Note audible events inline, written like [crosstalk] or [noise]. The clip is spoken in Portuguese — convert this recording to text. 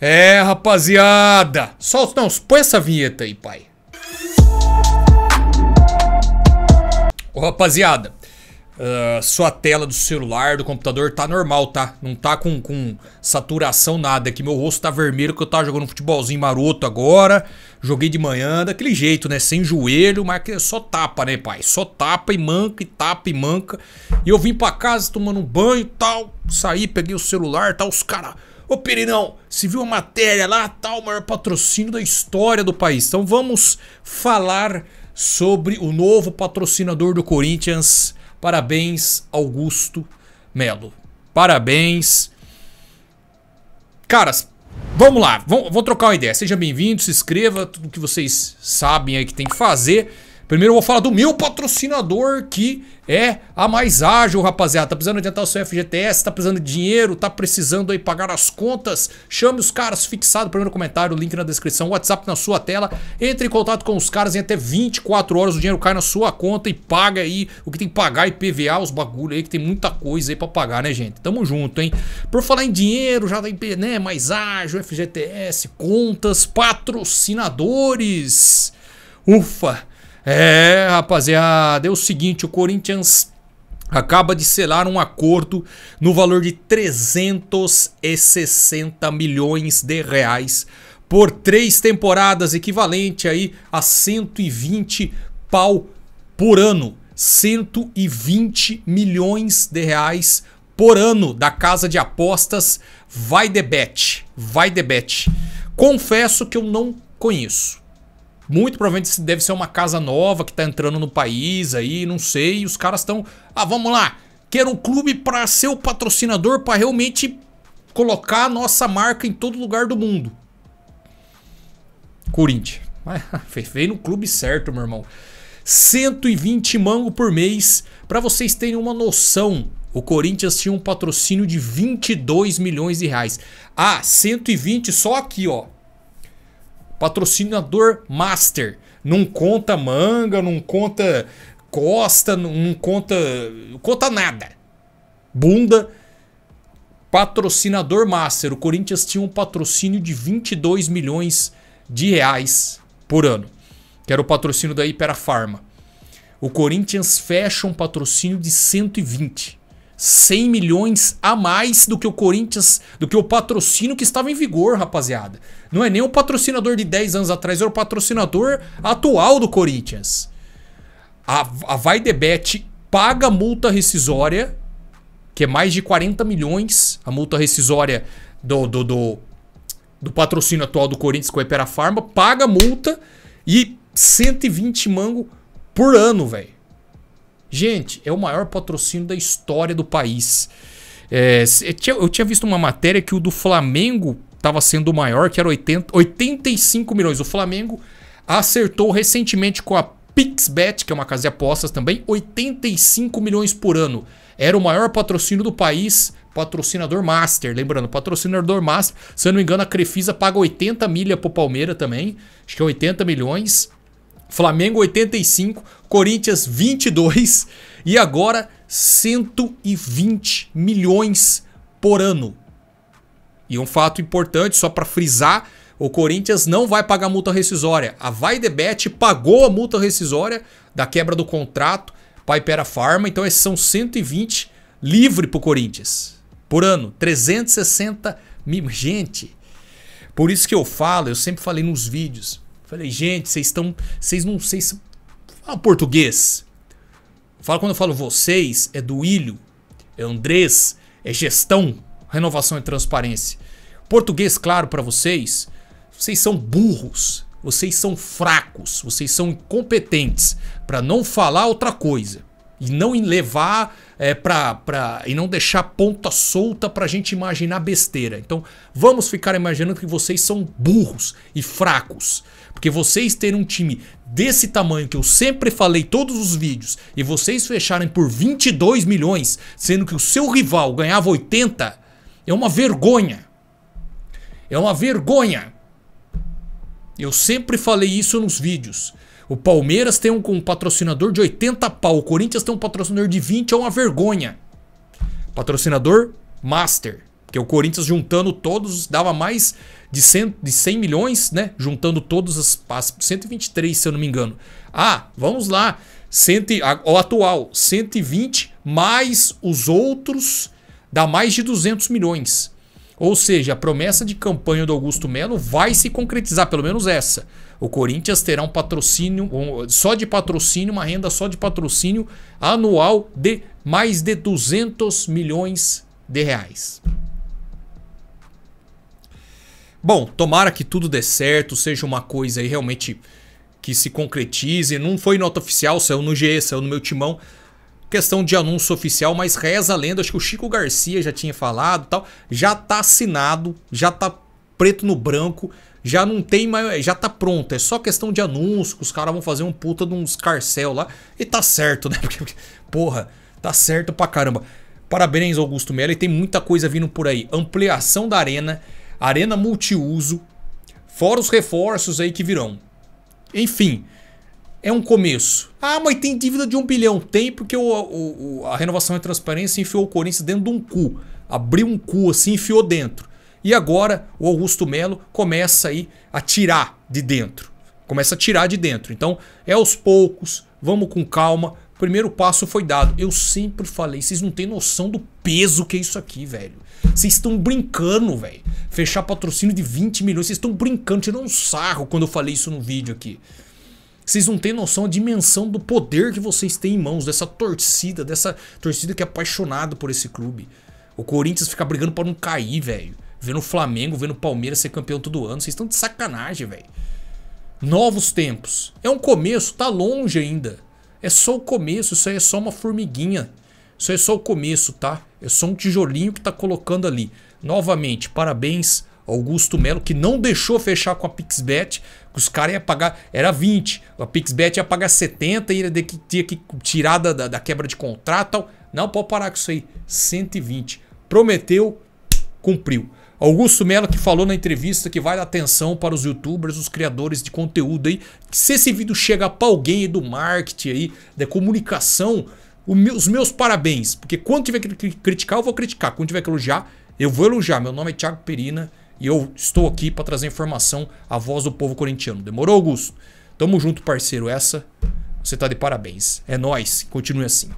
É, rapaziada! Solta, não, põe essa vinheta aí, pai. Ô, rapaziada, uh, sua tela do celular, do computador tá normal, tá? Não tá com, com saturação nada aqui. É meu rosto tá vermelho que eu tava jogando um futebolzinho maroto agora. Joguei de manhã, daquele jeito, né? Sem joelho, mas só tapa, né, pai? Só tapa e manca, e tapa e manca. E eu vim pra casa tomando um banho e tal. Saí, peguei o celular e tal, os caras Ô Pirinão, se viu a matéria lá, tal, tá maior patrocínio da história do país. Então vamos falar sobre o novo patrocinador do Corinthians. Parabéns, Augusto Melo. Parabéns. Caras, vamos lá. Vamos, vou trocar uma ideia. Seja bem-vindo, se inscreva, tudo que vocês sabem aí que tem que fazer. Primeiro eu vou falar do meu patrocinador, que é a Mais Ágil, rapaziada. Tá precisando adiantar o seu FGTS, tá precisando de dinheiro, tá precisando aí pagar as contas? Chame os caras, fixado primeiro comentário, link na descrição, WhatsApp na sua tela. Entre em contato com os caras em até 24 horas o dinheiro cai na sua conta e paga aí o que tem que pagar, PVA, os bagulho aí, que tem muita coisa aí pra pagar, né, gente? Tamo junto, hein? Por falar em dinheiro, já tem, tá né, Mais Ágil, FGTS, contas, patrocinadores. Ufa! É, rapaziada, é o seguinte, o Corinthians acaba de selar um acordo no valor de 360 milhões de reais por três temporadas, equivalente aí a 120 pau por ano. 120 milhões de reais por ano da casa de apostas Vai de Bet. Vai Bet. Confesso que eu não conheço. Muito provavelmente deve ser uma casa nova que tá entrando no país aí, não sei. E os caras estão. Ah, vamos lá. Quero um clube para ser o patrocinador para realmente colocar a nossa marca em todo lugar do mundo. Corinthians. [laughs] Veio no clube certo, meu irmão. 120 mango por mês. Para vocês terem uma noção, o Corinthians tinha um patrocínio de 22 milhões de reais. Ah, 120 só aqui, ó. Patrocinador master. Não conta manga, não conta costa, não conta. conta nada. Bunda. Patrocinador master. O Corinthians tinha um patrocínio de 22 milhões de reais por ano, que era o patrocínio da Ipera Farma O Corinthians fecha um patrocínio de 120. 100 milhões a mais do que o Corinthians, do que o patrocínio que estava em vigor, rapaziada. Não é nem o patrocinador de 10 anos atrás, era é o patrocinador atual do Corinthians. A, a Vaidebet paga multa rescisória, que é mais de 40 milhões, a multa rescisória do, do, do, do patrocínio atual do Corinthians com a Ipera Pharma, paga multa e 120 mango por ano, velho. Gente, é o maior patrocínio da história do país. É, eu tinha visto uma matéria que o do Flamengo estava sendo o maior, que era 80, 85 milhões. O Flamengo acertou recentemente com a Pixbet, que é uma casa de apostas também, 85 milhões por ano. Era o maior patrocínio do país, patrocinador master. Lembrando, patrocinador master, se eu não me engano, a Crefisa paga 80 milha pro Palmeiras também. Acho que é 80 milhões. Flamengo 85, Corinthians 22 e agora 120 milhões por ano. E um fato importante, só para frisar, o Corinthians não vai pagar multa rescisória. A Vaidebet pagou a multa rescisória da quebra do contrato Paipera Farma. então esses são 120 livre para o Corinthians por ano, 360 mil. Gente, por isso que eu falo, eu sempre falei nos vídeos, Falei, gente, vocês estão. Vocês não. Vocês. Fala português. Fala quando eu falo vocês, é do Ilho, é Andrés, é gestão, renovação e transparência. Português claro para vocês. Vocês são burros, vocês são fracos, vocês são incompetentes, para não falar outra coisa. E não levar é, pra, pra, e não deixar ponta solta para a gente imaginar besteira. Então vamos ficar imaginando que vocês são burros e fracos. Porque vocês terem um time desse tamanho que eu sempre falei todos os vídeos e vocês fecharem por 22 milhões, sendo que o seu rival ganhava 80, é uma vergonha. É uma vergonha. Eu sempre falei isso nos vídeos. O Palmeiras tem um, um patrocinador de 80 pau. O Corinthians tem um patrocinador de 20, é uma vergonha. Patrocinador Master. Porque o Corinthians juntando todos dava mais de 100, de 100 milhões, né? Juntando todos as, as 123, se eu não me engano. Ah, vamos lá. Cento, a, o atual, 120 mais os outros dá mais de 200 milhões. Ou seja, a promessa de campanha do Augusto Melo vai se concretizar, pelo menos essa. O Corinthians terá um patrocínio, um, só de patrocínio, uma renda só de patrocínio anual de mais de 200 milhões de reais. Bom, tomara que tudo dê certo, seja uma coisa aí realmente que se concretize. Não foi nota oficial, saiu no GE, saiu no meu timão. Questão de anúncio oficial, mas reza a lenda, acho que o Chico Garcia já tinha falado tal. Já tá assinado, já tá preto no branco já não tem mais. Já tá pronto. É só questão de anúncio. Que os caras vão fazer um puta de uns carcel lá. E tá certo, né? [laughs] Porque, porra, tá certo pra caramba. Parabéns, Augusto Melo. E tem muita coisa vindo por aí. Ampliação da arena, arena multiuso, fora os reforços aí que virão. Enfim, é um começo. Ah, mas tem dívida de um bilhão. Tem, porque o, o, o, a renovação e transparência enfiou o Corinthians dentro de um cu. Abriu um cu assim enfiou dentro. E agora o Augusto Melo começa aí a tirar de dentro. Começa a tirar de dentro. Então, é aos poucos, vamos com calma. primeiro passo foi dado. Eu sempre falei, vocês não têm noção do peso que é isso aqui, velho. Vocês estão brincando, velho. Fechar patrocínio de 20 milhões, vocês estão brincando, tirando um sarro quando eu falei isso no vídeo aqui. Vocês não têm noção da dimensão do poder que vocês têm em mãos, dessa torcida, dessa torcida que é apaixonada por esse clube. O Corinthians fica brigando para não cair, velho. Vendo o Flamengo, vendo o Palmeiras ser campeão todo ano. Vocês estão de sacanagem, velho. Novos tempos. É um começo, tá longe ainda. É só o começo, isso aí é só uma formiguinha. Isso aí é só o começo, tá? É só um tijolinho que tá colocando ali. Novamente, parabéns Augusto Melo, que não deixou fechar com a Pixbet, que os caras iam pagar, era 20, a Pixbet ia pagar 70 e que tinha que tirar da, da, da quebra de contrato. Tal. Não, pode parar com isso aí, 120. Prometeu, cumpriu. Augusto Melo que falou na entrevista que vai dar atenção para os youtubers, os criadores de conteúdo aí. Se esse vídeo chega para alguém do marketing aí, da comunicação, os meus parabéns. Porque quando tiver que criticar, eu vou criticar. Quando tiver que elogiar, eu vou elogiar. Meu nome é Thiago Perina e eu estou aqui para trazer informação à voz do povo corintiano. Demorou, Augusto? Tamo junto, parceiro. Essa, você tá de parabéns. É nós. Continue assim.